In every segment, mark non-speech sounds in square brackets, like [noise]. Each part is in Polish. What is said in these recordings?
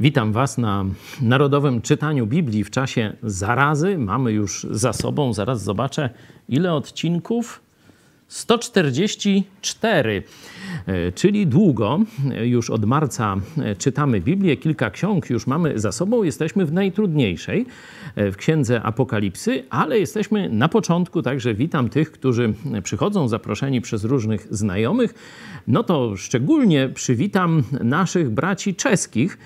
Witam Was na Narodowym Czytaniu Biblii w czasie zarazy. Mamy już za sobą, zaraz zobaczę, ile odcinków. 144, e, czyli długo, e, już od marca e, czytamy Biblię, kilka ksiąg już mamy za sobą, jesteśmy w najtrudniejszej, w Księdze Apokalipsy, ale jesteśmy na początku, także witam tych, którzy przychodzą zaproszeni przez różnych znajomych. No to szczególnie przywitam naszych braci czeskich,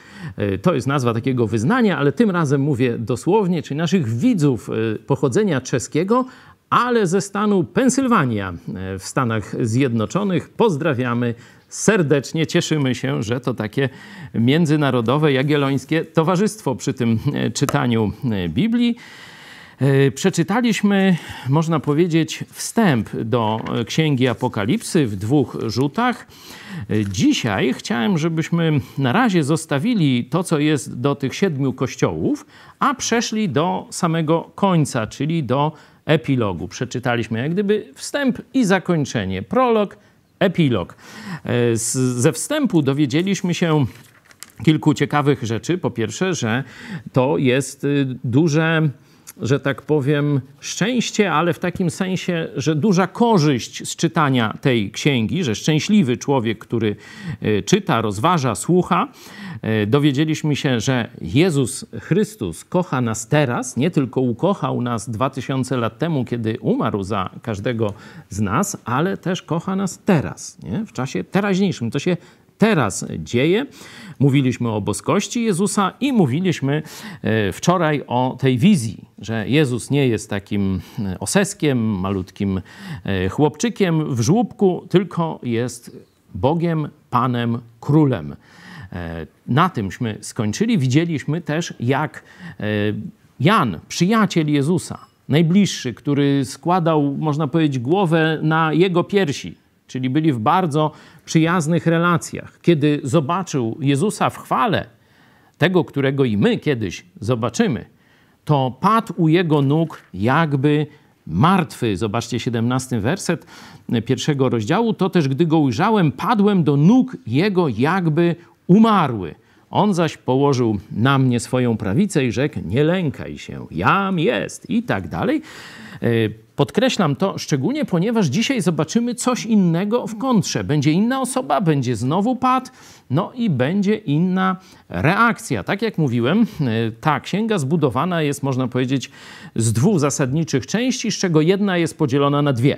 to jest nazwa takiego wyznania, ale tym razem mówię dosłownie, czyli naszych widzów pochodzenia czeskiego, ale ze stanu Pensylwania e, w Stanach Zjednoczonych. Pozdrawiamy serdecznie. Cieszymy się, że to takie międzynarodowe jagiellońskie towarzystwo przy tym e, czytaniu e, Biblii. Przeczytaliśmy, można powiedzieć, wstęp do Księgi Apokalipsy w dwóch rzutach. Dzisiaj chciałem, żebyśmy na razie zostawili to, co jest do tych siedmiu kościołów, a przeszli do samego końca, czyli do epilogu. Przeczytaliśmy jak gdyby wstęp i zakończenie, prolog, epilog. E, z, ze wstępu dowiedzieliśmy się kilku ciekawych rzeczy. Po pierwsze, że to jest y, duże że tak powiem, szczęście, ale w takim sensie, że duża korzyść z czytania tej księgi, że szczęśliwy człowiek, który e, czyta, rozważa, słucha, e, dowiedzieliśmy się, że Jezus Chrystus kocha nas teraz, nie tylko ukochał nas 2000 lat temu, kiedy umarł za każdego z nas, ale też kocha nas teraz, nie? w czasie teraźniejszym. To się teraz dzieje. Mówiliśmy o boskości Jezusa i mówiliśmy e, wczoraj o tej wizji, że Jezus nie jest takim e, oseskiem, malutkim e, chłopczykiem w żłóbku, tylko jest Bogiem, Panem, Królem. Na tymśmy skończyli. Widzieliśmy też, jak Jan, przyjaciel Jezusa, najbliższy, który składał, można powiedzieć, głowę na jego piersi, czyli byli w bardzo przyjaznych relacjach. Kiedy zobaczył Jezusa w chwale, tego, którego i my kiedyś zobaczymy, to padł u jego nóg jakby martwy. Zobaczcie 17 werset pierwszego rozdziału. To też, gdy go ujrzałem, padłem do nóg jego jakby umarły. On zaś położył na mnie swoją prawicę i rzekł: Nie lękaj się, jam jest i tak dalej. E, Podkreślam to szczególnie, ponieważ dzisiaj zobaczymy coś innego w kontrze. Będzie inna osoba, będzie znowu pad, no i będzie inna reakcja. Tak jak mówiłem, e, ta księga zbudowana jest, można powiedzieć, z dwóch zasadniczych części, z czego jedna jest podzielona na dwie.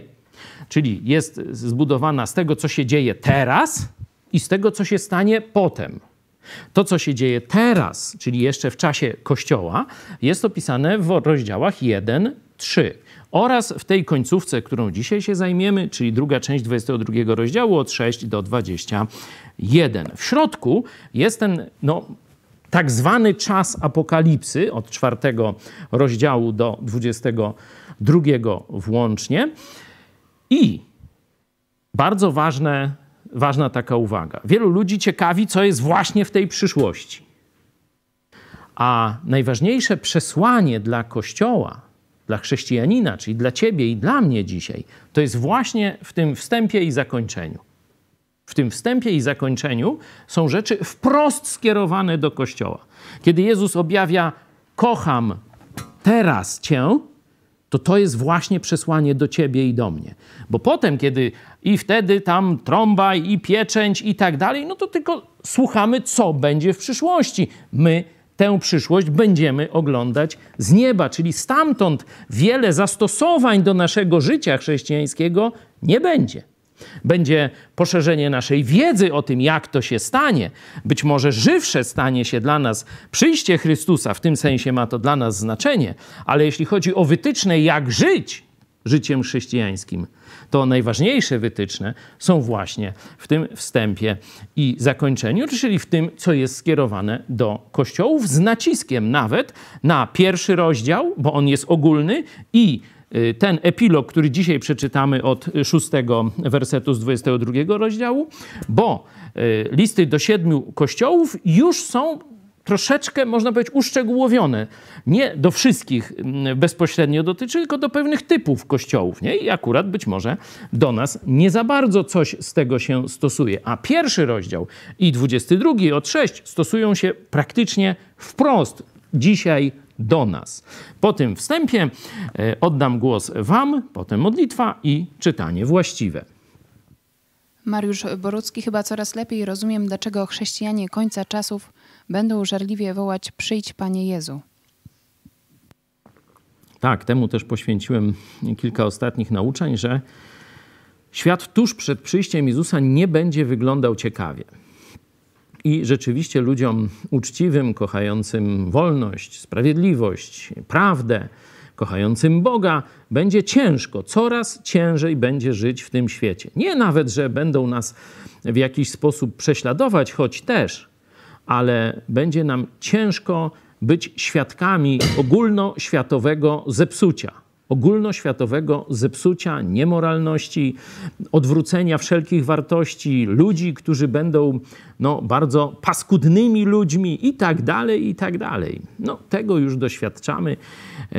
Czyli jest zbudowana z tego, co się dzieje teraz i z tego, co się stanie potem. To, co się dzieje teraz, czyli jeszcze w czasie Kościoła, jest opisane w rozdziałach 1-3 oraz w tej końcówce, którą dzisiaj się zajmiemy, czyli druga część 22 rozdziału od 6 do 21. W środku jest ten, no, tak zwany czas apokalipsy od czwartego rozdziału do 22 włącznie. I bardzo ważne, ważna taka uwaga. Wielu ludzi ciekawi, co jest właśnie w tej przyszłości. A najważniejsze przesłanie dla Kościoła dla chrześcijanina, czyli dla ciebie i dla mnie dzisiaj, to jest właśnie w tym wstępie i zakończeniu. W tym wstępie i zakończeniu są rzeczy wprost skierowane do Kościoła. Kiedy Jezus objawia: Kocham teraz cię, to to jest właśnie przesłanie do ciebie i do mnie. Bo potem, kiedy i wtedy tam trąba i pieczęć i tak dalej, no to tylko słuchamy, co będzie w przyszłości. My tę przyszłość będziemy oglądać z nieba, czyli stamtąd wiele zastosowań do naszego życia chrześcijańskiego nie będzie. Będzie poszerzenie naszej wiedzy o tym, jak to się stanie. Być może żywsze stanie się dla nas przyjście Chrystusa, w tym sensie ma to dla nas znaczenie, ale jeśli chodzi o wytyczne, jak żyć życiem chrześcijańskim, to najważniejsze wytyczne są właśnie w tym wstępie i zakończeniu, czyli w tym, co jest skierowane do kościołów, z naciskiem nawet na pierwszy rozdział, bo on jest ogólny i y, ten epilog, który dzisiaj przeczytamy od szóstego wersetu z 22 rozdziału, bo y, listy do siedmiu kościołów już są troszeczkę, można powiedzieć, uszczegółowione. Nie do wszystkich mm, bezpośrednio dotyczy, tylko do pewnych typów kościołów. Nie? I akurat być może do nas nie za bardzo coś z tego się stosuje. A pierwszy rozdział i dwudziesty drugi od sześć stosują się praktycznie wprost dzisiaj do nas. Po tym wstępie e, oddam głos Wam, potem modlitwa i czytanie właściwe. Mariusz Borucki chyba coraz lepiej rozumiem, dlaczego chrześcijanie końca czasów będą żarliwie wołać: Przyjdź, Panie Jezu. Tak, temu też poświęciłem kilka ostatnich nauczeń, że świat tuż przed przyjściem Jezusa nie będzie wyglądał ciekawie. I rzeczywiście ludziom uczciwym, kochającym wolność, sprawiedliwość, prawdę, kochającym Boga, będzie ciężko, coraz ciężej będzie żyć w tym świecie. Nie nawet, że będą nas w jakiś sposób prześladować, choć też, ale będzie nam ciężko być świadkami ogólnoświatowego zepsucia ogólnoświatowego zepsucia, niemoralności, odwrócenia wszelkich wartości, ludzi, którzy będą no, bardzo paskudnymi ludźmi i tak dalej, i tak dalej. No, tego już doświadczamy. E,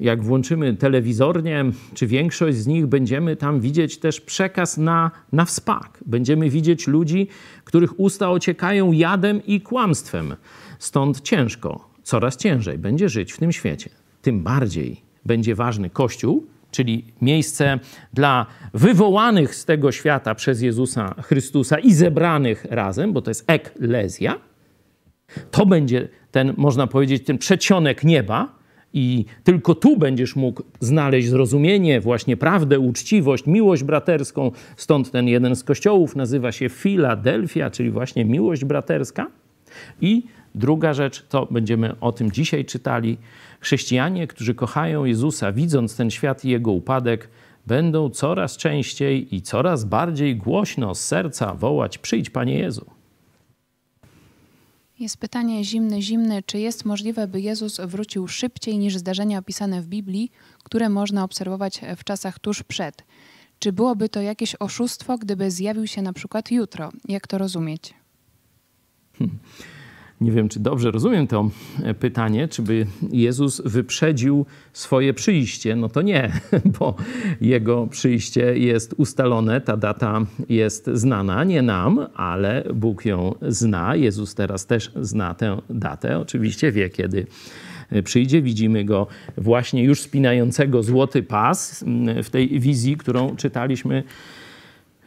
jak włączymy telewizornie, czy większość z nich, będziemy tam widzieć też przekaz na, na wspak. Będziemy widzieć ludzi, których usta ociekają jadem i kłamstwem. Stąd ciężko, coraz ciężej będzie żyć w tym świecie. Tym bardziej będzie ważny Kościół, czyli miejsce dla wywołanych z tego świata przez Jezusa Chrystusa i zebranych razem, bo to jest eklezja. To będzie ten, można powiedzieć, ten przecionek nieba, i tylko tu będziesz mógł znaleźć zrozumienie, właśnie prawdę, uczciwość, miłość braterską. Stąd ten jeden z kościołów nazywa się Filadelfia, czyli właśnie miłość braterska. I druga rzecz, to będziemy o tym dzisiaj czytali, Chrześcijanie, którzy kochają Jezusa, widząc ten świat i jego upadek, będą coraz częściej i coraz bardziej głośno z serca wołać: Przyjdź, Panie Jezu. Jest pytanie zimne, zimne, czy jest możliwe, by Jezus wrócił szybciej niż zdarzenia opisane w Biblii, które można obserwować w czasach tuż przed? Czy byłoby to jakieś oszustwo, gdyby zjawił się na przykład jutro? Jak to rozumieć? Hmm. Nie wiem, czy dobrze rozumiem to e, pytanie, czy by Jezus wyprzedził swoje przyjście. No to nie, [laughs] bo jego przyjście jest ustalone, ta data jest znana, nie nam, ale Bóg ją zna. Jezus teraz też zna tę datę, oczywiście wie kiedy e, przyjdzie. Widzimy go właśnie już spinającego złoty pas w tej wizji, którą czytaliśmy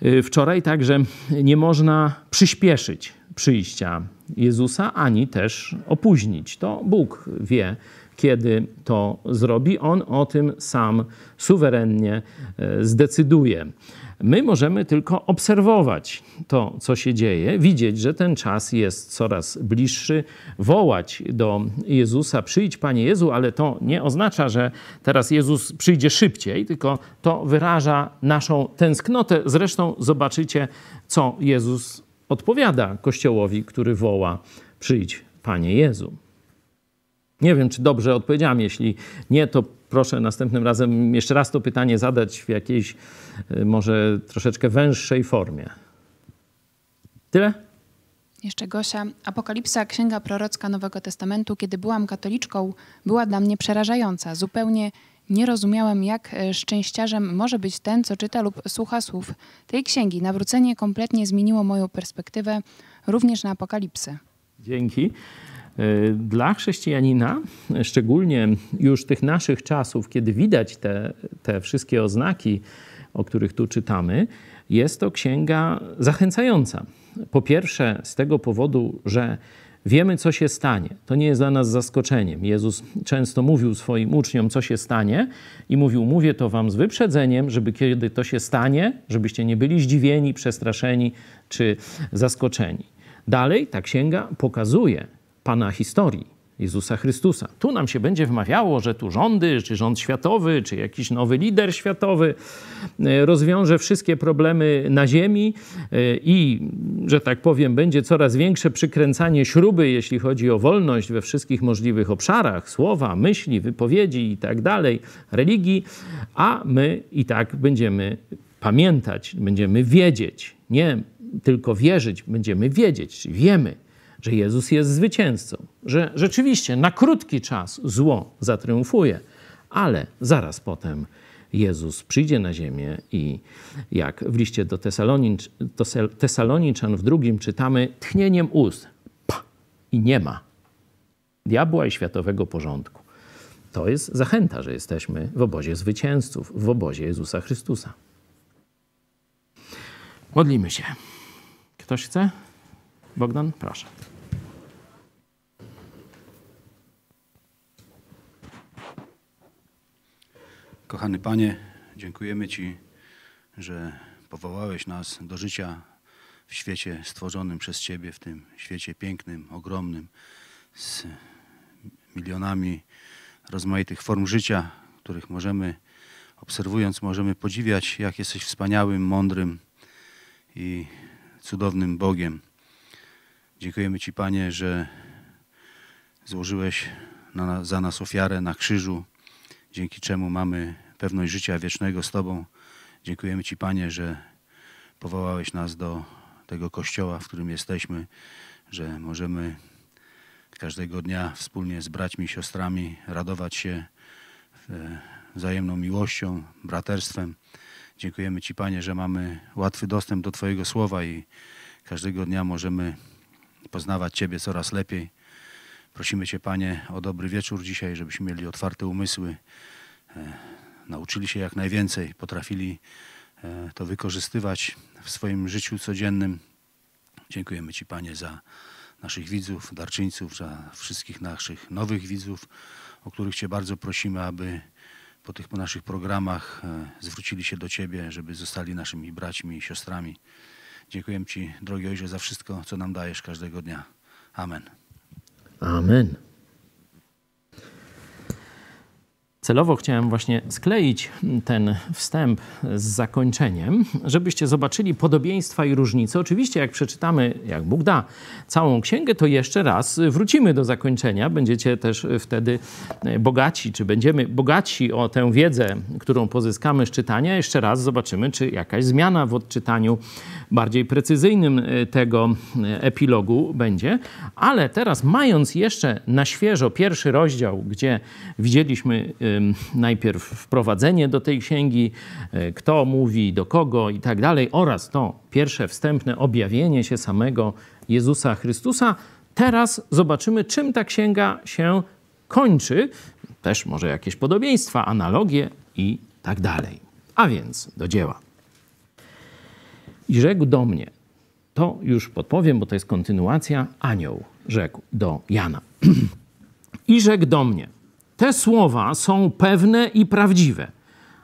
e, wczoraj. Także nie można przyspieszyć przyjścia Jezusa, ani też opóźnić. To Bóg wie, kiedy to zrobi. On o tym sam suwerennie e, zdecyduje. My możemy tylko obserwować to, co się dzieje, widzieć, że ten czas jest coraz bliższy, wołać do Jezusa: Przyjdź, Panie Jezu, ale to nie oznacza, że teraz Jezus przyjdzie szybciej, tylko to wyraża naszą tęsknotę. Zresztą zobaczycie, co Jezus odpowiada Kościołowi, który woła: Przyjdź, Panie Jezu. Nie wiem, czy dobrze odpowiedziałam. Jeśli nie, to proszę następnym razem jeszcze raz to pytanie zadać w jakiejś y, może troszeczkę węższej formie. Tyle? Jeszcze Gosia. Apokalipsa, księga prorocka Nowego Testamentu, kiedy byłam katoliczką, była dla mnie przerażająca. Zupełnie nie rozumiałem, jak e, szczęściarzem może być ten, co czyta lub słucha słów tej księgi. Nawrócenie kompletnie zmieniło moją perspektywę również na apokalipsę. Dzięki. E, dla chrześcijanina, szczególnie już tych naszych czasów, kiedy widać te, te wszystkie oznaki, o których tu czytamy, jest to księga zachęcająca. Po pierwsze, z tego powodu, że Wiemy, co się stanie. To nie jest dla nas zaskoczeniem. Jezus często mówił swoim uczniom, co się stanie, i mówił: Mówię to wam z wyprzedzeniem, żeby kiedy to się stanie, żebyście nie byli zdziwieni, przestraszeni czy zaskoczeni. Dalej ta księga pokazuje Pana historii Jezusa Chrystusa. Tu nam się będzie wmawiało, że tu rządy, czy rząd światowy, czy jakiś nowy lider światowy e, rozwiąże wszystkie problemy na ziemi e, i, że tak powiem, będzie coraz większe przykręcanie śruby, jeśli chodzi o wolność we wszystkich możliwych obszarach, słowa, myśli, wypowiedzi i tak dalej, religii, a my i tak będziemy pamiętać, będziemy wiedzieć, nie tylko wierzyć, będziemy wiedzieć, wiemy, że Jezus jest zwycięzcą, że rzeczywiście na krótki czas zło zatriumfuje, ale zaraz potem Jezus przyjdzie na ziemię i jak w liście do Tesalonicz, Tesaloniczan w drugim czytamy, tchnieniem ust pa i nie ma diabła i światowego porządku. To jest zachęta, że jesteśmy w obozie zwycięzców, w obozie Jezusa Chrystusa. Modlimy się. Ktoś chce? Bogdan, proszę. Kochany Panie, dziękujemy Ci, że powołałeś nas do życia w świecie stworzonym przez Ciebie, w tym świecie pięknym, ogromnym, z milionami rozmaitych form życia, których możemy, obserwując, możemy podziwiać, jak jesteś wspaniałym, mądrym i cudownym Bogiem. Dziękujemy Ci, Panie, że złożyłeś na, za nas ofiarę na krzyżu, dzięki czemu mamy pewność życia wiecznego z Tobą. Dziękujemy Ci, Panie, że powołałeś nas do tego kościoła, w którym jesteśmy, że możemy każdego dnia wspólnie z braćmi i siostrami radować się wzajemną miłością, braterstwem. Dziękujemy Ci, Panie, że mamy łatwy dostęp do Twojego słowa i każdego dnia możemy poznawać Ciebie coraz lepiej. Prosimy Cię, Panie, o dobry wieczór dzisiaj, żebyśmy mieli otwarte umysły, e, nauczyli się jak najwięcej, potrafili e, to wykorzystywać w swoim życiu codziennym. Dziękujemy Ci, Panie, za naszych widzów, darczyńców, za wszystkich naszych nowych widzów, o których Cię bardzo prosimy, aby po tych naszych programach e, zwrócili się do Ciebie, żeby zostali naszymi braćmi i siostrami. Dziękuję Ci, drogi Ojcze, za wszystko, co nam dajesz każdego dnia. Amen. Amen. celowo chciałem właśnie skleić ten wstęp z zakończeniem, żebyście zobaczyli podobieństwa i różnice. Oczywiście, jak przeczytamy, jak Bóg da, całą księgę, to jeszcze raz wrócimy do zakończenia. Będziecie też wtedy e, bogaci, czy będziemy bogaci o tę wiedzę, którą pozyskamy z czytania. Jeszcze raz zobaczymy, czy jakaś zmiana w odczytaniu bardziej precyzyjnym e, tego e, epilogu będzie. Ale teraz, mając jeszcze na świeżo pierwszy rozdział, gdzie widzieliśmy najpierw wprowadzenie do tej księgi, e, kto mówi, do kogo i tak dalej, oraz to pierwsze wstępne objawienie się samego Jezusa Chrystusa. Teraz zobaczymy, czym ta księga się kończy. Też może jakieś podobieństwa, analogie i tak dalej. A więc do dzieła. I rzekł do mnie, to już podpowiem, bo to jest kontynuacja, anioł rzekł do Jana. [clears throat] I rzekł do mnie, te słowa są pewne i prawdziwe.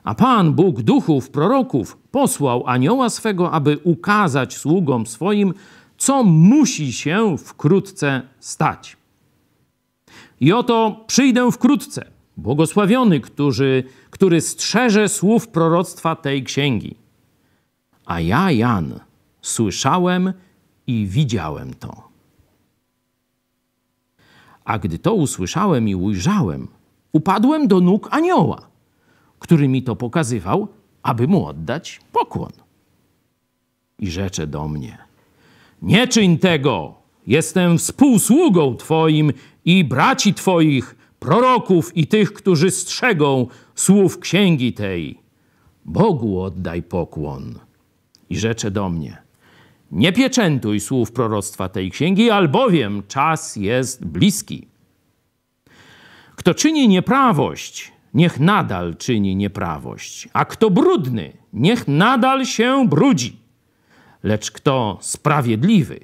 A Pan Bóg duchów, proroków posłał anioła swego, aby ukazać sługom swoim, co musi się wkrótce stać. I oto przyjdę wkrótce, błogosławiony, który, który strzeże słów proroctwa tej księgi. A ja, Jan, słyszałem i widziałem to. A gdy to usłyszałem i ujrzałem, Upadłem do nóg anioła, który mi to pokazywał, aby mu oddać pokłon. I rzecze do mnie: Nie czyń tego! Jestem współsługą Twoim i braci Twoich, proroków i tych, którzy strzegą słów księgi tej. Bogu oddaj pokłon. I rzecze do mnie: Nie pieczętuj słów proroctwa tej księgi, albowiem czas jest bliski. Kto czyni nieprawość, niech nadal czyni nieprawość, a kto brudny, niech nadal się brudzi. Lecz kto sprawiedliwy,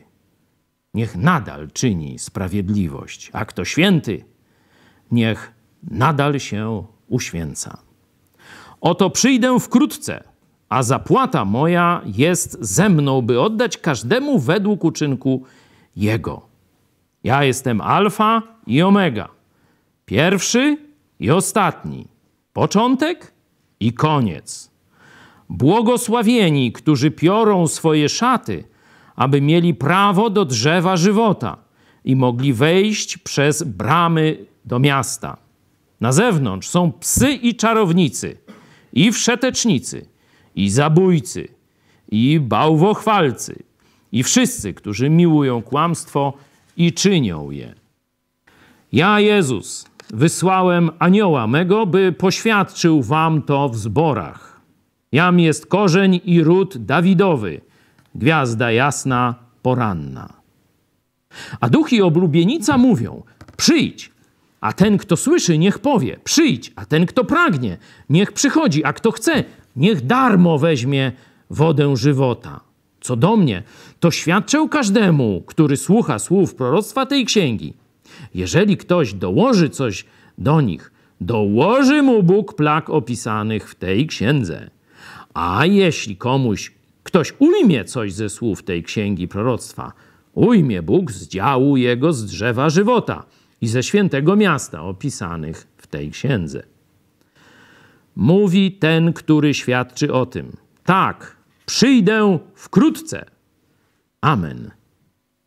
niech nadal czyni sprawiedliwość, a kto święty, niech nadal się uświęca. Oto przyjdę wkrótce, a zapłata moja jest ze mną, by oddać każdemu według uczynku jego. Ja jestem Alfa i Omega Pierwszy i ostatni, początek i koniec. Błogosławieni, którzy piorą swoje szaty, aby mieli prawo do drzewa żywota i mogli wejść przez bramy do miasta. Na zewnątrz są psy i czarownicy, i wszetecznicy, i zabójcy, i bałwochwalcy, i wszyscy, którzy miłują kłamstwo i czynią je. Ja, Jezus, wysłałem anioła mego, by poświadczył wam to w zborach. Jam jest korzeń i ród Dawidowy, gwiazda jasna, poranna. A duch i oblubienica mówią, przyjdź, a ten, kto słyszy, niech powie, przyjdź, a ten, kto pragnie, niech przychodzi, a kto chce, niech darmo weźmie wodę żywota. Co do mnie, to świadczę każdemu, który słucha słów proroctwa tej księgi – jeżeli ktoś dołoży coś do nich, dołoży mu Bóg plag opisanych w tej księdze. A jeśli komuś ktoś ujmie coś ze słów tej księgi proroctwa, ujmie Bóg z działu jego z drzewa żywota i ze świętego miasta opisanych w tej księdze. Mówi ten, który świadczy o tym. Tak, przyjdę wkrótce. Amen.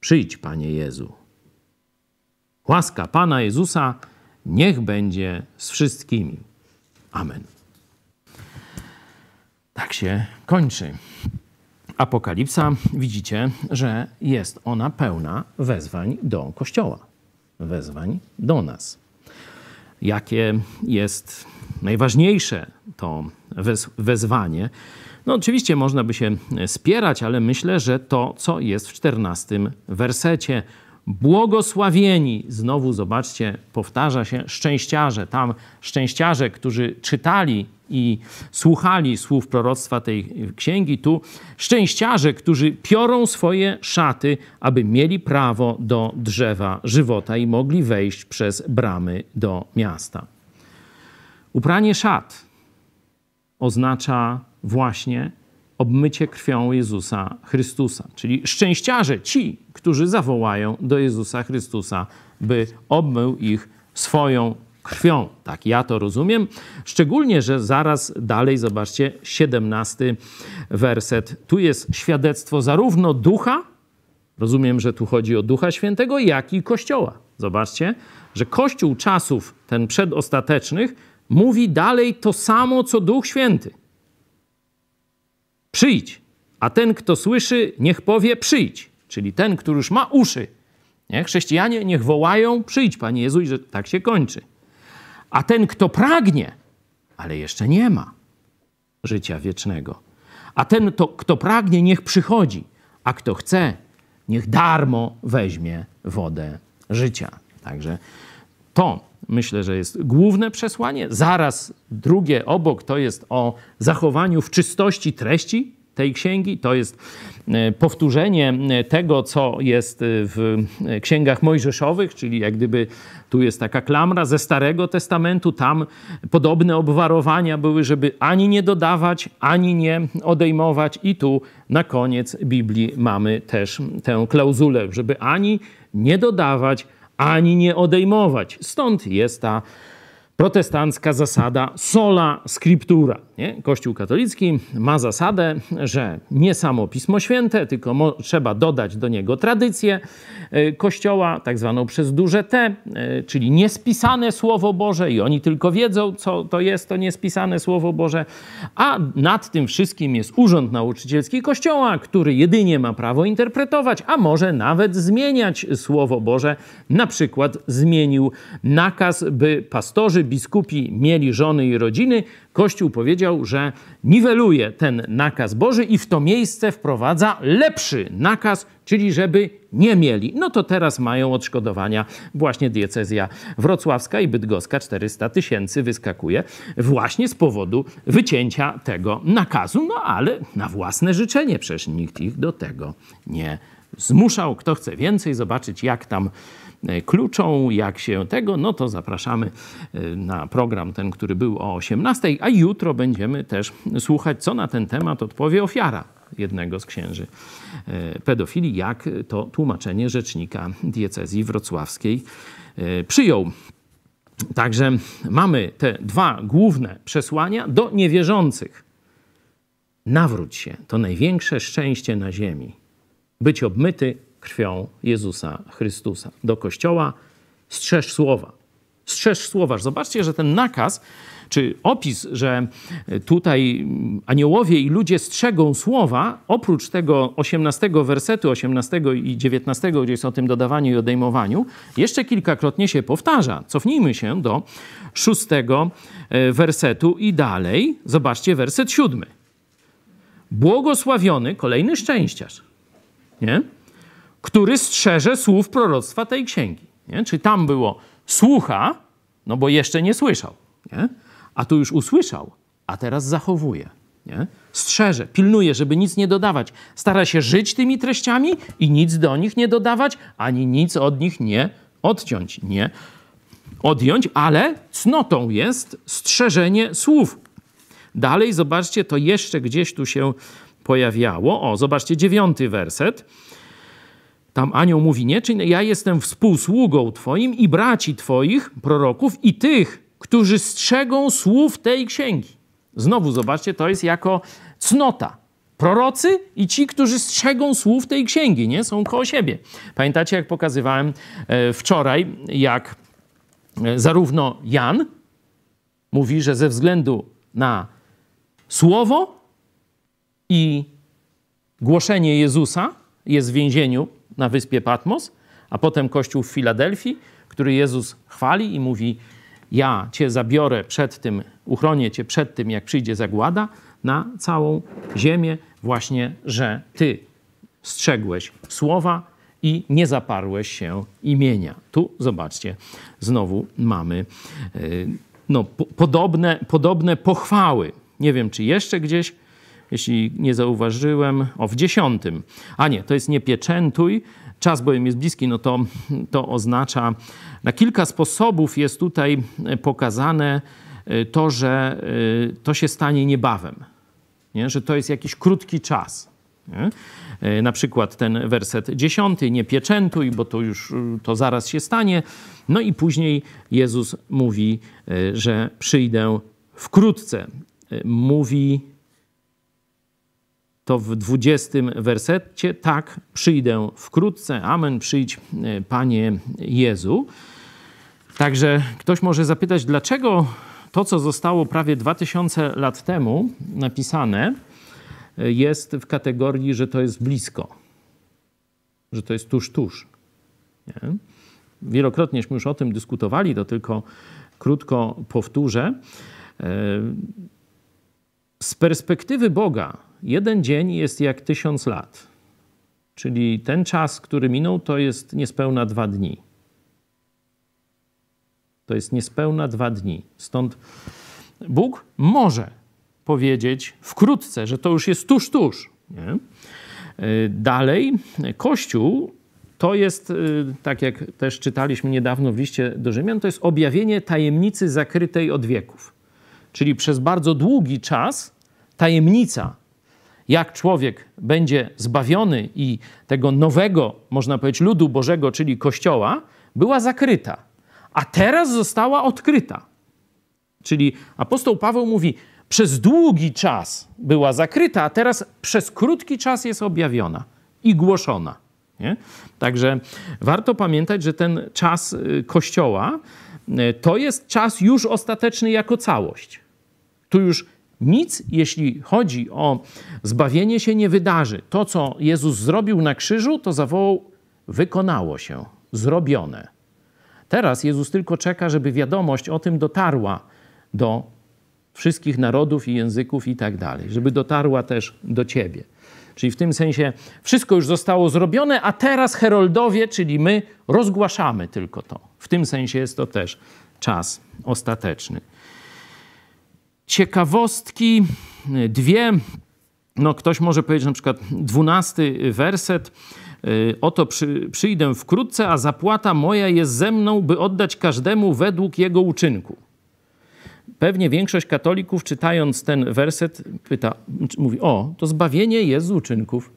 Przyjdź, Panie Jezu. Łaska Pana Jezusa niech będzie z wszystkimi. Amen. Tak się kończy. Apokalipsa, widzicie, że jest ona pełna wezwań do Kościoła, wezwań do nas. Jakie jest najważniejsze to wezwanie? No, oczywiście można by się spierać, ale myślę, że to, co jest w 14 wersecie, Błogosławieni, znowu zobaczcie, powtarza się szczęściarze. Tam szczęściarze, którzy czytali i słuchali słów proroctwa tej księgi, tu szczęściarze, którzy piorą swoje szaty, aby mieli prawo do drzewa żywota i mogli wejść przez bramy do miasta. Upranie szat oznacza właśnie obmycie krwią Jezusa Chrystusa. Czyli szczęściarze ci, którzy zawołają do Jezusa Chrystusa, by obmył ich swoją krwią. Tak ja to rozumiem. Szczególnie, że zaraz dalej, zobaczcie, 17 werset. Tu jest świadectwo zarówno ducha, rozumiem, że tu chodzi o ducha świętego, jak i kościoła. Zobaczcie, że kościół czasów ten przedostatecznych mówi dalej to samo, co duch święty przyjdź, a ten, kto słyszy, niech powie przyjdź, czyli ten, który już ma uszy. Nie? Chrześcijanie niech wołają przyjdź, Panie Jezu, i że tak się kończy. A ten, kto pragnie, ale jeszcze nie ma życia wiecznego. A ten, to, kto pragnie, niech przychodzi, a kto chce, niech darmo weźmie wodę życia. Także to myślę, że jest główne przesłanie. Zaraz drugie obok to jest o zachowaniu w czystości treści tej księgi. To jest e, powtórzenie e, tego, co jest e, w księgach mojżeszowych, czyli jak gdyby tu jest taka klamra ze Starego Testamentu, tam podobne obwarowania były, żeby ani nie dodawać, ani nie odejmować. I tu na koniec Biblii mamy też tę klauzulę, żeby ani nie dodawać, ani nie odejmować. Stąd jest ta protestancka zasada sola scriptura. Nie? Kościół katolicki ma zasadę, że nie samo Pismo Święte, tylko trzeba dodać do niego tradycję e, Kościoła, tak zwaną przez duże T, e, czyli niespisane Słowo Boże i oni tylko wiedzą, co to jest to niespisane Słowo Boże, a nad tym wszystkim jest Urząd Nauczycielski Kościoła, który jedynie ma prawo interpretować, a może nawet zmieniać Słowo Boże. Na przykład zmienił nakaz, by pastorzy biskupi mieli żony i rodziny, Kościół powiedział, że niweluje ten nakaz Boży i w to miejsce wprowadza lepszy nakaz, czyli żeby nie mieli. No to teraz mają odszkodowania właśnie diecezja wrocławska i bydgoska 400 tysięcy wyskakuje właśnie z powodu wycięcia tego nakazu, no ale na własne życzenie, przecież nikt ich do tego nie zmuszał. Kto chce więcej zobaczyć, jak tam E, kluczą. Jak się tego, no to zapraszamy e, na program ten, który był o 18, a jutro będziemy też słuchać, co na ten temat odpowie ofiara jednego z księży e, pedofili, jak to tłumaczenie rzecznika diecezji wrocławskiej przyjął. Także mamy te dwa główne przesłania do niewierzących. Nawróć się, to największe szczęście na ziemi. Być obmyty krwią Jezusa Chrystusa do kościoła. Strzeż słowa. Strzeż słowa. Zobaczcie, że ten nakaz, czy opis, że tutaj aniołowie i ludzie strzegą słowa, oprócz tego 18 wersetu, 18 i 19, gdzie jest o tym dodawaniu i odejmowaniu, jeszcze kilkakrotnie się powtarza. Cofnijmy się do 6 e, wersetu i dalej. Zobaczcie werset 7. Błogosławiony, kolejny szczęściarz. Nie? który strzeże słów proroctwa tej księgi. Nie? Czyli tam było słucha, no bo jeszcze nie słyszał, nie? a tu już usłyszał, a teraz zachowuje. Nie? Strzeże, pilnuje, żeby nic nie dodawać. Stara się żyć tymi treściami i nic do nich nie dodawać, ani nic od nich nie odciąć, nie odjąć, ale cnotą jest strzeżenie słów. Dalej, zobaczcie, to jeszcze gdzieś tu się pojawiało. O, zobaczcie dziewiąty werset tam anioł mówi, nie czyń, ja jestem współsługą twoim i braci twoich, proroków i tych, którzy strzegą słów tej księgi. Znowu zobaczcie, to jest jako cnota. Prorocy i ci, którzy strzegą słów tej księgi, nie? Są koło siebie. Pamiętacie, jak pokazywałem e, wczoraj, jak e, zarówno Jan mówi, że ze względu na słowo i głoszenie Jezusa jest w więzieniu na wyspie Patmos, a potem kościół w Filadelfii, który Jezus chwali i mówi: Ja cię zabiorę przed tym, uchronię cię przed tym, jak przyjdzie zagłada na całą ziemię, właśnie, że ty strzegłeś słowa i nie zaparłeś się imienia. Tu zobaczcie, znowu mamy e, no, po, podobne, podobne pochwały. Nie wiem, czy jeszcze gdzieś jeśli nie zauważyłem, o w dziesiątym. A nie, to jest nie pieczętuj, czas bowiem jest bliski, no to, to oznacza, na kilka sposobów jest tutaj e, pokazane e, to, że e, to się stanie niebawem, nie? że to jest jakiś krótki czas. Nie? Na przykład ten werset dziesiąty, nie pieczętuj, bo to już to zaraz się stanie. No i później Jezus mówi, że przyjdę wkrótce. Mówi to w 20 wersecie tak, przyjdę wkrótce, amen, przyjdź e, Panie Jezu. Także ktoś może zapytać, dlaczego to, co zostało prawie 2000 lat temu napisane, e, jest w kategorii, że to jest blisko, że to jest tuż, tuż. Nie? Wielokrotnieśmy już o tym dyskutowali, to tylko krótko powtórzę. E, z perspektywy Boga jeden dzień jest jak tysiąc lat, czyli ten czas, który minął, to jest niespełna dwa dni. To jest niespełna dwa dni. Stąd Bóg może powiedzieć wkrótce, że to już jest tuż, tuż. Nie? E, dalej, Kościół to jest, e, tak jak też czytaliśmy niedawno w liście do Rzymian, to jest objawienie tajemnicy zakrytej od wieków. Czyli przez bardzo długi czas tajemnica, jak człowiek będzie zbawiony i tego nowego, można powiedzieć, ludu Bożego, czyli Kościoła, była zakryta, a teraz została odkryta. Czyli apostoł Paweł mówi, przez długi czas była zakryta, a teraz przez krótki czas jest objawiona i głoszona. Nie? Także warto pamiętać, że ten czas y, Kościoła y, to jest czas już ostateczny jako całość. Tu już nic, jeśli chodzi o zbawienie, się nie wydarzy. To, co Jezus zrobił na krzyżu, to zawołał: wykonało się, zrobione. Teraz Jezus tylko czeka, żeby wiadomość o tym dotarła do wszystkich narodów i języków i tak dalej, żeby dotarła też do ciebie. Czyli w tym sensie wszystko już zostało zrobione, a teraz heroldowie, czyli my, rozgłaszamy tylko to. W tym sensie jest to też czas ostateczny ciekawostki, y, dwie. No, ktoś może powiedzieć na przykład dwunasty werset. Y, oto przy, przyjdę wkrótce, a zapłata moja jest ze mną, by oddać każdemu według jego uczynku. Pewnie większość katolików, czytając ten werset, pyta, mówi: O, to zbawienie jest z uczynków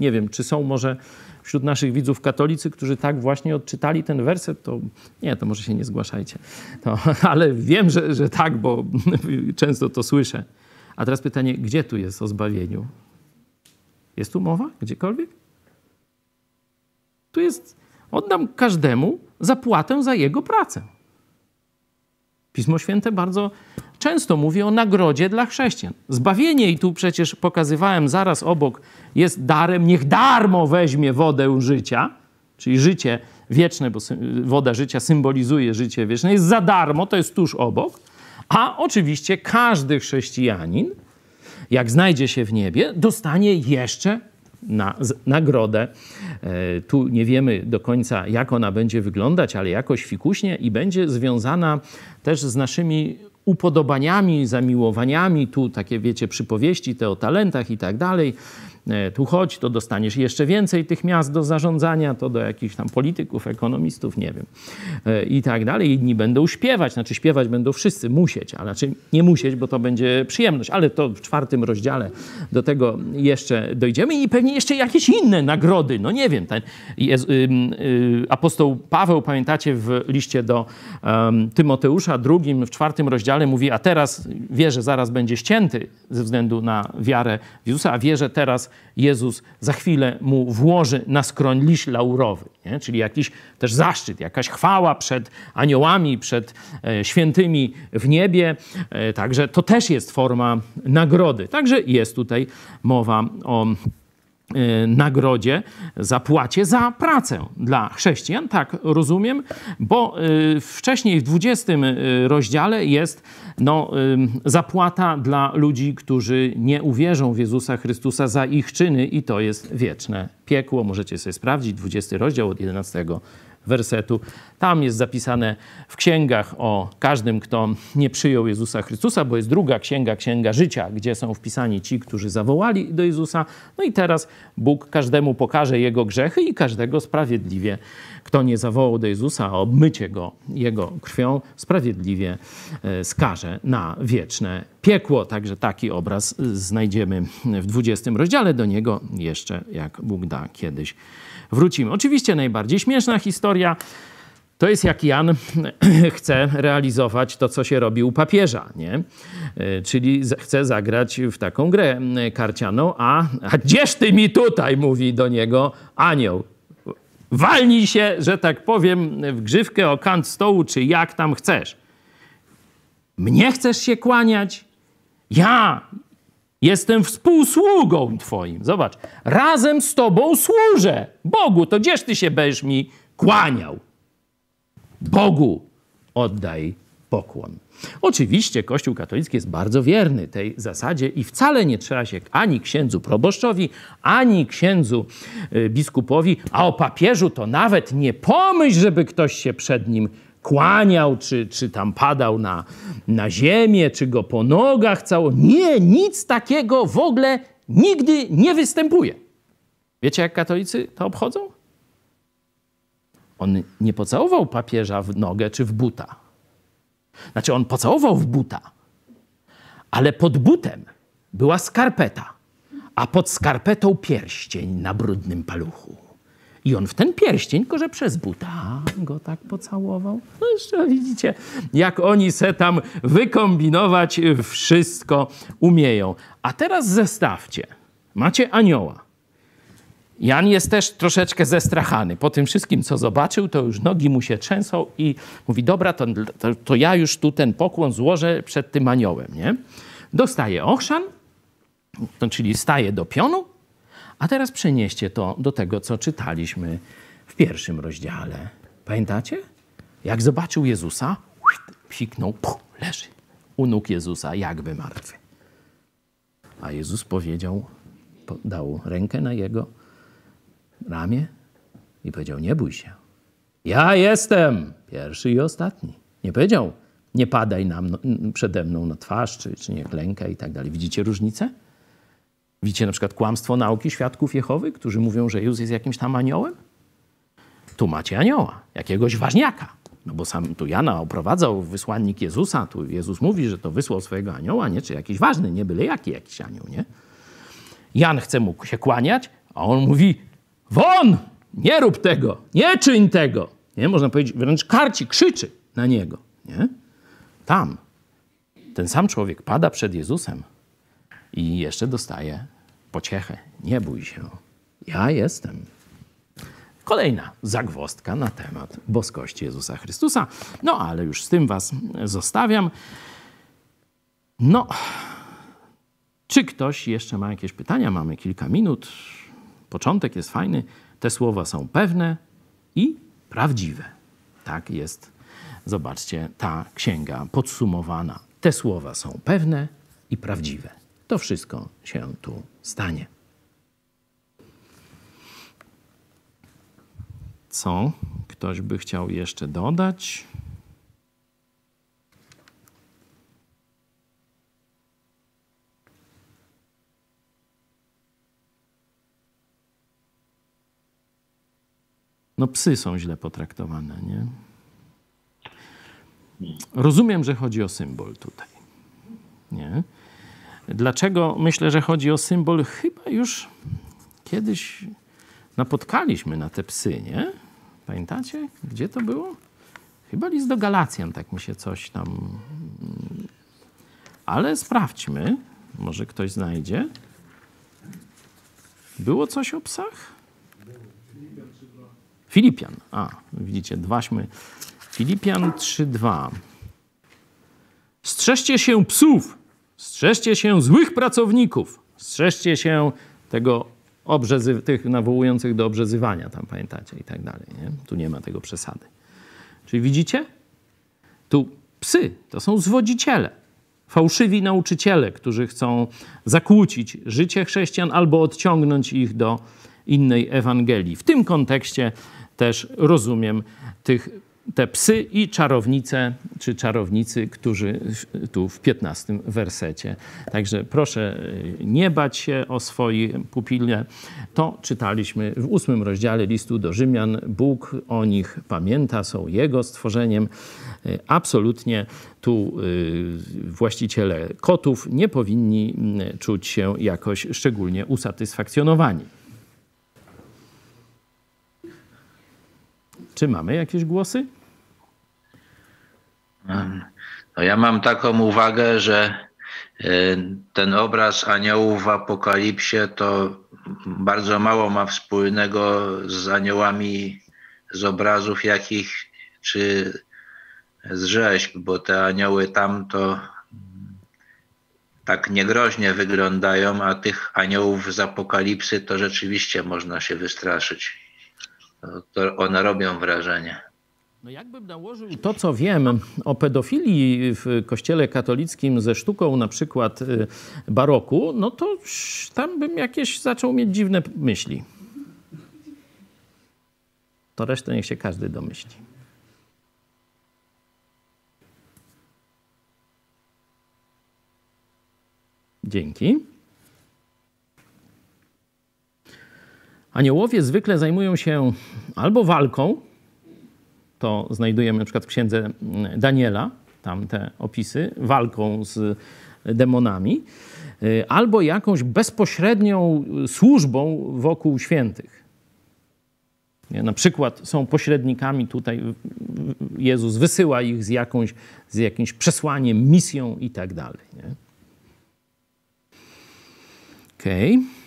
nie wiem, czy są może wśród naszych widzów katolicy, którzy tak właśnie odczytali ten werset, to nie, to może się nie zgłaszajcie. To, [laughs] ale wiem, że, że tak, bo [laughs] często to słyszę. A teraz pytanie, gdzie tu jest o zbawieniu? Jest tu mowa gdziekolwiek? Tu jest, oddam każdemu zapłatę za jego pracę. Pismo Święte bardzo często mówi o nagrodzie dla chrześcijan. Zbawienie, i tu przecież pokazywałem zaraz obok, jest darem, niech darmo weźmie wodę życia, czyli życie wieczne, bo woda życia symbolizuje życie wieczne, jest za darmo, to jest tuż obok. A oczywiście każdy chrześcijanin, jak znajdzie się w niebie, dostanie jeszcze na nagrodę. E, tu nie wiemy do końca, jak ona będzie wyglądać, ale jakoś fikuśnie i będzie związana też z naszymi upodobaniami, zamiłowaniami. Tu takie, wiecie, przypowieści te o talentach i tak dalej. E, tu chodź, to dostaniesz jeszcze więcej tych miast do zarządzania, to do jakichś tam polityków, ekonomistów, nie wiem, e, i tak dalej. Inni będą śpiewać, znaczy śpiewać będą wszyscy, musieć, a znaczy nie musieć, bo to będzie przyjemność, ale to w czwartym rozdziale do tego jeszcze dojdziemy i pewnie jeszcze jakieś inne nagrody, no nie wiem, ten Jezu, y, apostoł Paweł, pamiętacie w liście do Tymoteusza drugim, w czwartym rozdziale mówi, a teraz wie, że zaraz będzie ścięty ze względu na wiarę w Jezusa, a wie, że teraz Jezus za chwilę mu włoży na skroń liść laurowy, nie? czyli jakiś też zaszczyt, jakaś chwała przed aniołami, przed e, świętymi w niebie. E, także to też jest forma nagrody. Także jest tutaj mowa o Y, nagrodzie, zapłacie za pracę dla chrześcijan, tak rozumiem, bo y, wcześniej w 20 y, rozdziale jest no, zapłata dla ludzi, którzy nie uwierzą w Jezusa Chrystusa za ich czyny i to jest wieczne piekło. Możecie sobie sprawdzić, 20 rozdział od 11 wersetu. Tam jest zapisane w księgach o każdym, kto nie przyjął Jezusa Chrystusa, bo jest druga księga, księga życia, gdzie są wpisani ci, którzy zawołali do Jezusa. No i teraz Bóg każdemu pokaże jego grzechy i każdego sprawiedliwie, kto nie zawołał do Jezusa, a obmycie go jego krwią, sprawiedliwie e, skaże na wieczne piekło. Także taki obraz e, znajdziemy w 20 rozdziale. Do niego jeszcze, jak Bóg da, kiedyś wrócimy. Oczywiście najbardziej śmieszna historia to jest jak Jan [clears throat] chce realizować to, co się robi u papieża, nie? E, czyli chce zagrać w taką grę karcianą, a, a gdzież ty mi tutaj, mówi do niego anioł. Walnij się, że tak powiem, w grzywkę o kant stołu, czy jak tam chcesz. Mnie chcesz się kłaniać? Ja, Jestem współsługą Twoim. Zobacz, razem z Tobą służę Bogu. To gdzież Ty się będziesz mi kłaniał? Bogu oddaj pokłon. Oczywiście Kościół katolicki jest bardzo wierny tej zasadzie i wcale nie trzeba się ani księdzu proboszczowi, ani księdzu y, biskupowi, a o papieżu to nawet nie pomyśl, żeby ktoś się przed nim kłaniał, czy, czy tam padał na, na ziemię, czy go po nogach cało. Nie, nic takiego w ogóle nigdy nie występuje. Wiecie, jak katolicy to obchodzą? On nie pocałował papieża w nogę czy w buta. Znaczy, on pocałował w buta, ale pod butem była skarpeta, a pod skarpetą pierścień na brudnym paluchu. I on w ten pierścień, tylko że przez buta go tak pocałował. No jeszcze widzicie, jak oni se tam wykombinować wszystko umieją. A teraz zestawcie. Macie anioła. Jan jest też troszeczkę zestrachany. Po tym wszystkim, co zobaczył, to już nogi mu się trzęsą i mówi, dobra, to, to, to ja już tu ten pokłon złożę przed tym aniołem, nie? Dostaje ochrzan, to czyli staje do pionu a teraz przenieście to do tego, co czytaliśmy w pierwszym rozdziale. Pamiętacie? Jak zobaczył Jezusa, psiknął, puch, leży u nóg Jezusa, jakby martwy. A Jezus powiedział, dał rękę na jego ramię i powiedział: Nie bój się. Ja jestem pierwszy i ostatni. Nie powiedział: Nie padaj nam, no, przede mną na twarz, czy, czy nie klękaj i tak dalej. Widzicie różnicę? Widzicie na przykład kłamstwo nauki świadków Jehowy, którzy mówią, że Jezus jest jakimś tam aniołem? Tu macie anioła, jakiegoś ważniaka. No bo sam tu Jana oprowadzał wysłannik Jezusa, tu Jezus mówi, że to wysłał swojego anioła, nie? Czy jakiś ważny, nie byle jaki jakiś anioł, nie? Jan chce mu się kłaniać, a on mówi, won, nie rób tego, nie czyń tego. Nie? Można powiedzieć, wręcz karci, krzyczy na niego, nie? Tam ten sam człowiek pada przed Jezusem i jeszcze dostaje pociechę. Nie bój się. Ja jestem. Kolejna zagwostka na temat boskości Jezusa Chrystusa. No ale już z tym was zostawiam. No, czy ktoś jeszcze ma jakieś pytania? Mamy kilka minut. Początek jest fajny. Te słowa są pewne i prawdziwe. Tak jest, zobaczcie, ta księga podsumowana. Te słowa są pewne i prawdziwe to wszystko się tu stanie. Co ktoś by chciał jeszcze dodać? No psy są źle potraktowane, nie? Rozumiem, że chodzi o symbol tutaj. Nie? Dlaczego myślę, że chodzi o symbol? Chyba już kiedyś napotkaliśmy na te psy, nie? Pamiętacie, gdzie to było? Chyba list do Galacjan, tak mi się coś tam. Mm, ale sprawdźmy, może ktoś znajdzie. Było coś o psach? Filipian. A, widzicie, dwaśmy. Filipian 3:2. Strzeżcie się psów! Strzeżcie się złych pracowników. Strzeżcie się tego obrzezy, tych nawołujących do obrzezywania, tam pamiętacie i tak dalej. Nie? Tu nie ma tego przesady. Czyli widzicie? Tu psy to są zwodziciele, fałszywi nauczyciele, którzy chcą zakłócić życie chrześcijan albo odciągnąć ich do innej Ewangelii. W tym kontekście też rozumiem tych te psy i czarownice, czy czarownicy, którzy tu w 15 wersecie. Także proszę y, nie bać się o swoje pupile. To czytaliśmy w ósmym rozdziale listu do Rzymian. Bóg o nich pamięta, są Jego stworzeniem. Y, absolutnie tu y, właściciele kotów nie powinni czuć się jakoś szczególnie usatysfakcjonowani. Czy mamy jakieś głosy? No ja mam taką uwagę, że y, ten obraz aniołów w Apokalipsie to bardzo mało ma wspólnego z aniołami z obrazów jakich czy z rzeźb, bo te anioły tam to tak niegroźnie wyglądają, a tych aniołów z apokalipsy to rzeczywiście można się wystraszyć to one robią wrażenie. No jakbym nałożył to, co wiem o pedofilii w kościele katolickim ze sztuką na przykład y, baroku, no to tam bym jakieś zaczął mieć dziwne myśli. To resztę niech się każdy domyśli. Dzięki. Aniołowie zwykle zajmują się albo walką, to znajdujemy na przykład w księdze mm, Daniela, tam te opisy, walką z demonami, y, albo jakąś bezpośrednią y, służbą wokół świętych. Na przykład są pośrednikami tutaj, Jezus wysyła ich z, jakąś, z jakimś przesłaniem, misją i tak dalej. Okej. Okay.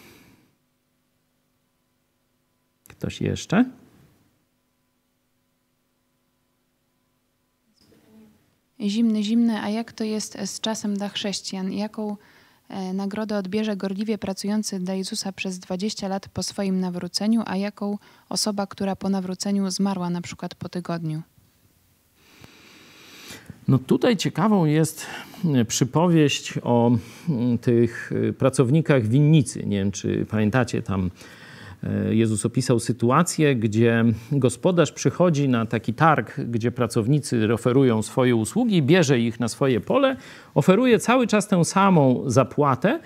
Ktoś jeszcze? Zimny, zimny, a jak to jest z czasem dla chrześcijan? Jaką e, nagrodę odbierze gorliwie pracujący dla Jezusa przez 20 lat po swoim nawróceniu, a jaką osoba, która po nawróceniu zmarła na przykład po tygodniu? No tutaj ciekawą jest e, przypowieść o mm, tych e, pracownikach winnicy. Nie wiem, czy pamiętacie tam E, Jezus opisał sytuację, gdzie gospodarz przychodzi na taki targ, gdzie pracownicy oferują swoje usługi, bierze ich na swoje pole, oferuje cały czas tę samą zapłatę.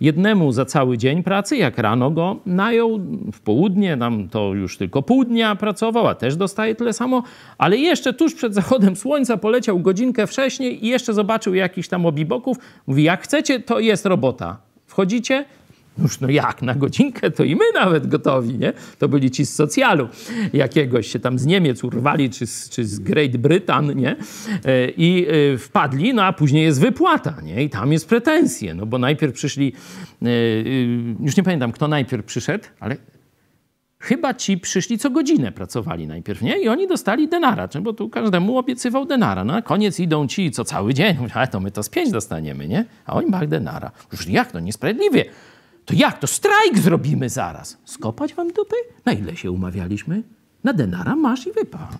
Jednemu za cały dzień pracy, jak rano go najął, w południe nam to już tylko pół dnia pracował, a też dostaje tyle samo, ale jeszcze tuż przed zachodem słońca poleciał godzinkę wcześniej i jeszcze zobaczył jakichś tam obiboków. Mówi, jak chcecie, to jest robota. Wchodzicie, Noż no jak, na godzinkę to i my nawet gotowi, nie? To byli ci z socjalu jakiegoś, się tam z Niemiec urwali, czy z, czy z Great Britain, nie? E, I e, wpadli, no a później jest wypłata, nie? I tam jest pretensje, no bo najpierw przyszli, e, już nie pamiętam, kto najpierw przyszedł, ale chyba ci przyszli co godzinę pracowali najpierw, nie? I oni dostali denara, bo tu każdemu obiecywał denara. No, na koniec idą ci co cały dzień, ale [laughs] to my to z pięć dostaniemy, nie? A oni mają denara. Już jak, no niesprawiedliwie. To jak? To strajk zrobimy zaraz. Skopać wam dupy? Na ile się umawialiśmy? Na denara masz i wypad.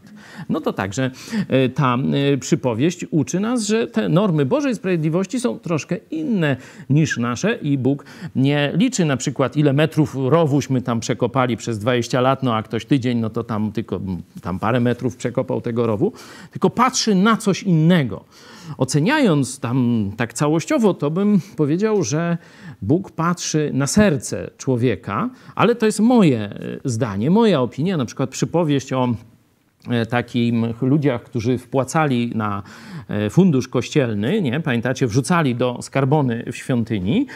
No to także e, ta e, przypowieść uczy nas, że te normy Bożej Sprawiedliwości są troszkę inne niż nasze i Bóg nie liczy na przykład ile metrów rowuśmy tam przekopali przez 20 lat, no a ktoś tydzień, no to tam tylko tam parę metrów przekopał tego rowu, tylko patrzy na coś innego oceniając tam tak całościowo, to bym powiedział, że Bóg patrzy na serce człowieka, ale to jest moje e, zdanie, moja opinia, na przykład przypowieść o E, takich ludziach, którzy wpłacali na e, fundusz kościelny, nie? pamiętacie, wrzucali do skarbony w świątyni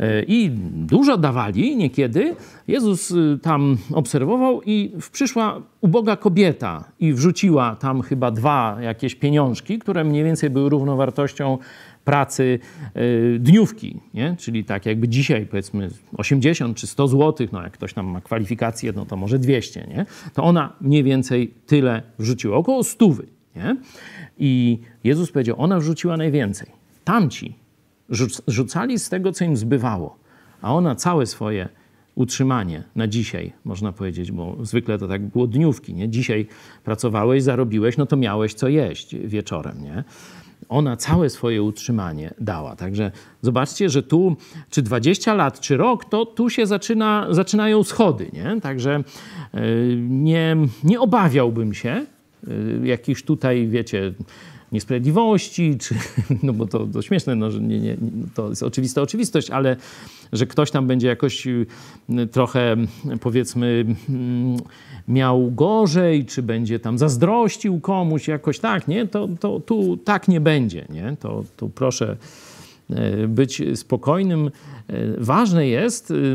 e, i dużo dawali niekiedy. Jezus tam obserwował i przyszła uboga kobieta i wrzuciła tam chyba dwa jakieś pieniążki, które mniej więcej były równowartością pracy y, dniówki, nie? czyli tak jakby dzisiaj powiedzmy 80 czy 100 zł, no jak ktoś tam ma kwalifikacje, no to może 200, nie? to ona mniej więcej tyle wrzuciła, około stówy. Nie? I Jezus powiedział, ona wrzuciła najwięcej. Tamci rzucali z tego, co im zbywało, a ona całe swoje utrzymanie na dzisiaj, można powiedzieć, bo zwykle to tak było dniówki, nie? Dzisiaj pracowałeś, zarobiłeś, no to miałeś co jeść wieczorem, nie? ona całe swoje utrzymanie dała. Także zobaczcie, że tu czy 20 lat, czy rok, to tu się zaczyna, zaczynają schody. Nie? Także e, nie, nie obawiałbym się e, jakichś tutaj, wiecie, niesprawiedliwości, czy, [laughs] no bo to, to śmieszne, no, że nie, nie, to jest oczywista oczywistość, ale że ktoś tam będzie jakoś y, trochę, powiedzmy, mm, miał gorzej, czy będzie tam zazdrościł komuś jakoś tak, nie? To, to tu tak nie będzie, nie? To tu proszę e, być spokojnym. E, ważne jest, y,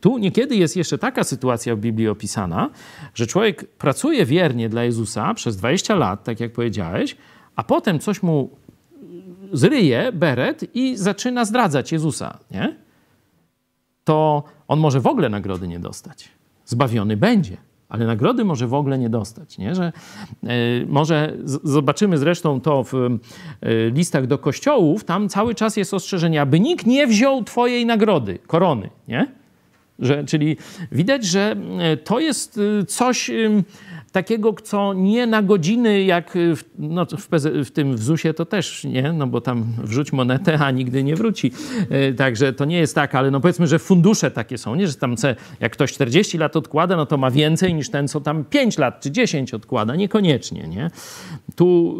tu niekiedy jest jeszcze taka sytuacja w Biblii opisana, że człowiek pracuje wiernie dla Jezusa przez 20 lat, tak jak powiedziałeś, a potem coś mu zryje beret i zaczyna zdradzać Jezusa, nie? To on może w ogóle nagrody nie dostać. Zbawiony będzie, ale nagrody może w ogóle nie dostać. Nie? Że, e, może zobaczymy zresztą to w e, listach do kościołów, tam cały czas jest ostrzeżenie, aby nikt nie wziął twojej nagrody, korony. Nie? Że, czyli widać, że e, to jest coś, takiego, co nie na godziny, jak y, w, no, w, w tym w ZUS-ie to też nie, no bo tam wrzuć monetę, a nigdy nie wróci. Y, także to nie jest tak, ale no powiedzmy, że fundusze takie są, nie, że tam se, jak ktoś 40 lat odkłada, no to ma więcej niż ten, co tam 5 lat czy 10 odkłada, niekoniecznie, nie. Tu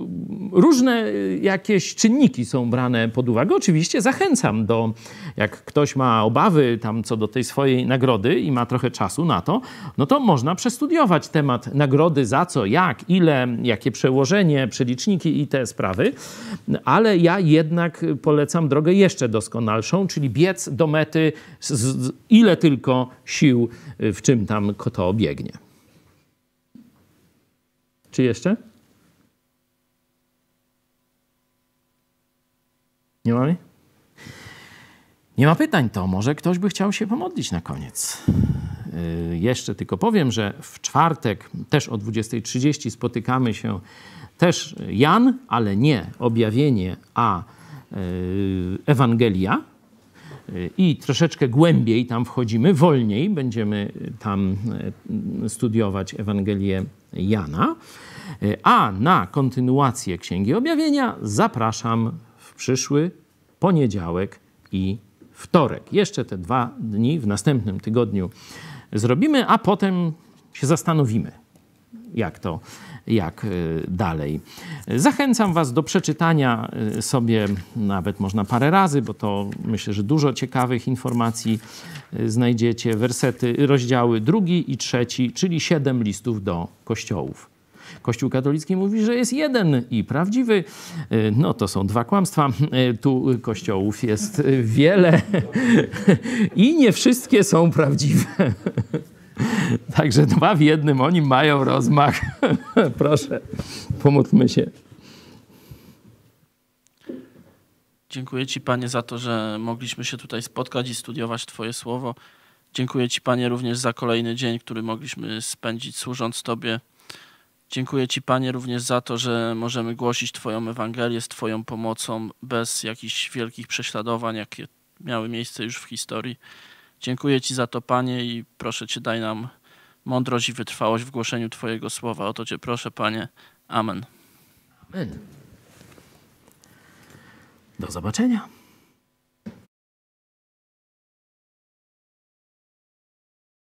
różne y, jakieś czynniki są brane pod uwagę. Oczywiście zachęcam do, jak ktoś ma obawy tam co do tej swojej nagrody i ma trochę czasu na to, no to można przestudiować temat nagrody nagrody, za co, jak, ile, jakie przełożenie, przeliczniki i te sprawy, ale ja jednak polecam drogę jeszcze doskonalszą, czyli biec do mety z, ile tylko sił, y, w czym tam to obiegnie. Czy jeszcze? Nie mamy? Nie ma pytań, to może ktoś by chciał się pomodlić na koniec. Y, jeszcze tylko powiem, że w czwartek też o 20.30 spotykamy się też Jan, ale nie objawienie, a y, Ewangelia. Y, I troszeczkę głębiej tam wchodzimy, wolniej będziemy tam studiować Ewangelię Jana. A na kontynuację Księgi Objawienia zapraszam w przyszły poniedziałek i wtorek. Jeszcze te dwa dni w następnym tygodniu zrobimy, a potem się zastanowimy, jak to, jak e, dalej. Zachęcam Was do przeczytania e, sobie nawet można parę razy, bo to myślę, że dużo ciekawych informacji e, znajdziecie. Wersety, rozdziały drugi i trzeci, czyli siedem listów do kościołów. Kościół katolicki mówi, że jest jeden i prawdziwy. Y, no to są dwa kłamstwa. Y, tu kościołów jest wiele [laughs] i nie wszystkie są prawdziwe. [laughs] Także dwa w jednym, oni mają rozmach. [laughs] Proszę, pomódlmy się. Dziękuję Ci, Panie, za to, że mogliśmy się tutaj spotkać i studiować Twoje słowo. Dziękuję Ci, Panie, również za kolejny dzień, który mogliśmy spędzić służąc Tobie Dziękuję Ci, Panie, również za to, że możemy głosić Twoją Ewangelię z Twoją pomocą bez jakichś wielkich prześladowań, jakie miały miejsce już w historii. Dziękuję Ci za to, Panie, i proszę Cię, daj nam mądrość i wytrwałość w głoszeniu Twojego słowa. O to Cię proszę, Panie. Amen. Amen. Do zobaczenia.